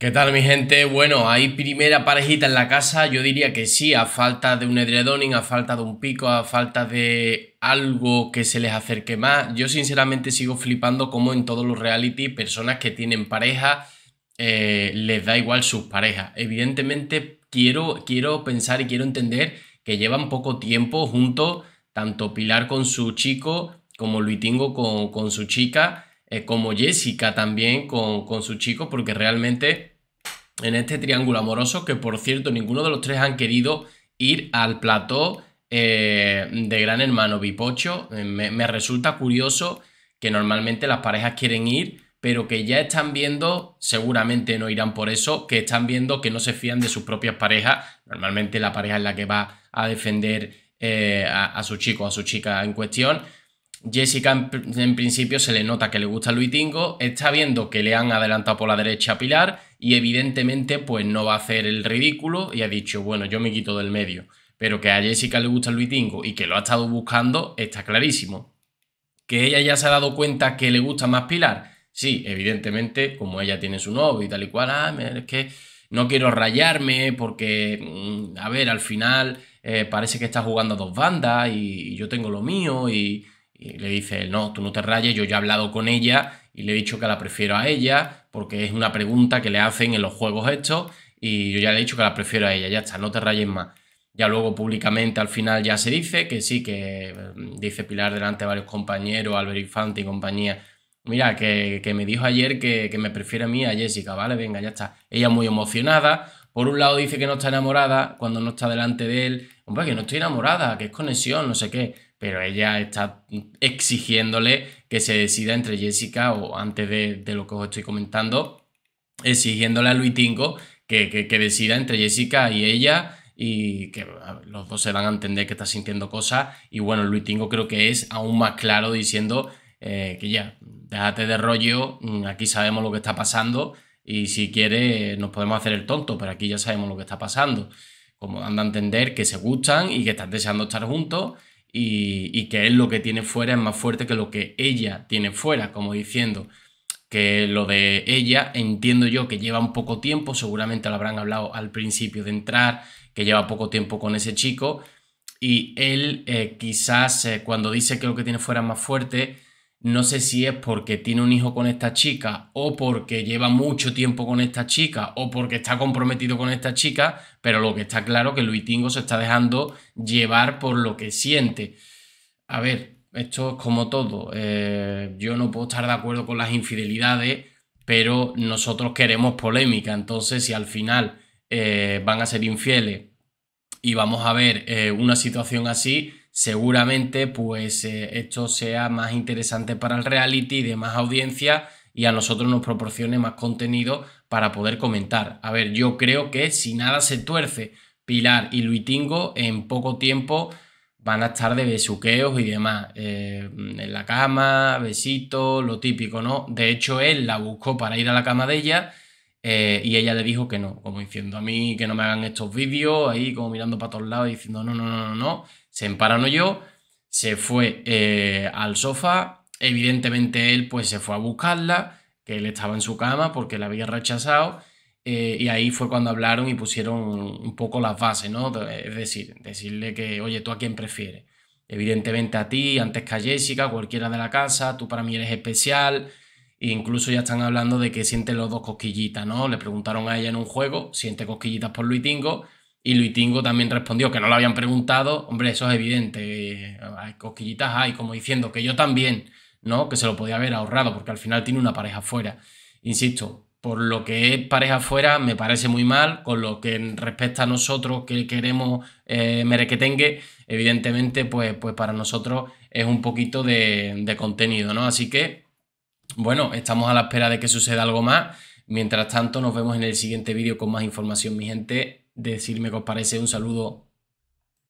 ¿Qué tal mi gente? Bueno, hay primera parejita en la casa, yo diría que sí, a falta de un edredoning, a falta de un pico, a falta de algo que se les acerque más. Yo sinceramente sigo flipando como en todos los reality personas que tienen pareja eh, les da igual sus parejas. Evidentemente quiero, quiero pensar y quiero entender que llevan poco tiempo juntos, tanto Pilar con su chico como Luitingo con, con su chica. Eh, como Jessica también con, con su chico, porque realmente en este triángulo amoroso, que por cierto ninguno de los tres han querido ir al plató eh, de Gran Hermano Bipocho. Eh, me, resulta curioso que normalmente las parejas quieren ir, pero que ya están viendo, seguramente no irán por eso, que están viendo que no se fían de sus propias parejas. Normalmente la pareja es la que va a defender eh, a, su chico, a su chica en cuestión. Jessica en, principio se le nota que le gusta Tingo, está viendo que le han adelantado por la derecha a Pilar, y evidentemente pues no va a hacer el ridículo y ha dicho, bueno, yo me quito del medio. Pero que a Jessica le gusta el vitingo y que lo ha estado buscando está clarísimo. Que ella ya se ha dado cuenta que le gusta más Pilar. Sí, evidentemente, como ella tiene su novio y tal y cual, ah, es que no quiero rayarme porque, mm, a ver, al final eh, parece que está jugando a dos bandas y, yo tengo lo mío y, y le dice, no, tú no te rayes, yo ya he hablado con ella y le he dicho que la prefiero a ella porque es una pregunta que le hacen en los juegos estos y yo ya le he dicho que la prefiero a ella, ya está, no te rayes más. Ya luego públicamente al final ya se dice que sí, que mm, dice Pilar delante de varios compañeros, Albert Infante y compañía. Mira, que, me dijo ayer que, que me prefiere a mí a Jessica, ¿vale? Venga, ya está. Ella muy emocionada, por un lado dice que no está enamorada cuando no está delante de él. Hombre, que no estoy enamorada, que es conexión, no sé qué. Pero ella está exigiéndole que se decida entre Jessica o antes de, lo que os estoy comentando, exigiéndole a Luis Tingo que, decida entre Jessica y ella y que los dos se van a entender que está sintiendo cosas. Y bueno, Luis Tingo creo que es aún más claro diciendo eh, que ya, déjate de rollo, mm, aquí sabemos lo que está pasando y si quiere nos podemos hacer el tonto, pero aquí ya sabemos lo que está pasando. Como anda a entender que se gustan y que están deseando estar juntos y, que él lo que tiene fuera es más fuerte que lo que ella tiene fuera, como diciendo que lo de ella entiendo yo que lleva un poco tiempo, seguramente lo habrán hablado al principio de entrar, que lleva poco tiempo con ese chico, y él eh, quizás eh, cuando dice que lo que tiene fuera es más fuerte, no sé si es porque tiene un hijo con esta chica o porque lleva mucho tiempo con esta chica o porque está comprometido con esta chica, pero lo que está claro es que Luitingo se está dejando llevar por lo que siente. A ver, esto es como todo. Eh, yo no puedo estar de acuerdo con las infidelidades, pero nosotros queremos polémica. Entonces, si al final eh, van a ser infieles y vamos a ver eh, una situación así, seguramente pues eh, esto sea más interesante para el reality de más audiencia y a nosotros nos proporcione más contenido para poder comentar. A ver, yo creo que si nada se tuerce, Pilar y Luitingo en poco tiempo van a estar de besuqueos y demás. Eh, en la cama, besitos, lo típico, ¿no? De hecho, él la buscó para ir a la cama de ella eh, y ella le dijo que no, como diciendo a mí que no me hagan estos vídeos, ahí como mirando para todos lados y diciendo no, no, no, no, no. Se yo, se fue eh, al sofá, evidentemente él pues se fue a buscarla, que él estaba en su cama porque la había rechazado. Eh, y ahí fue cuando hablaron y pusieron un poco las bases, ¿no? Es decir, decirle que, oye, ¿tú a quién prefieres? Evidentemente a ti, antes que a Jessica, cualquiera de la casa, tú para mí eres especial, incluso ya están hablando de que siente los dos cosquillitas, ¿no? Le preguntaron a ella en un juego, siente cosquillitas por Luitingo, y Luitingo también respondió que no lo habían preguntado. Hombre, eso es evidente, eh, hay cosquillitas hay, como diciendo que yo también, ¿no? Que se lo podía haber ahorrado, porque al final tiene una pareja fuera. Insisto, por lo que es pareja fuera, me parece muy mal. Con lo que respecta a nosotros que queremos eh, merequetengue, evidentemente, pues, pues para nosotros es un poquito de, de contenido, ¿no? Así que bueno, estamos a la espera de que suceda algo más. Mientras tanto, nos vemos en el siguiente vídeo con más información, mi gente. Decirme que os parece. Un saludo.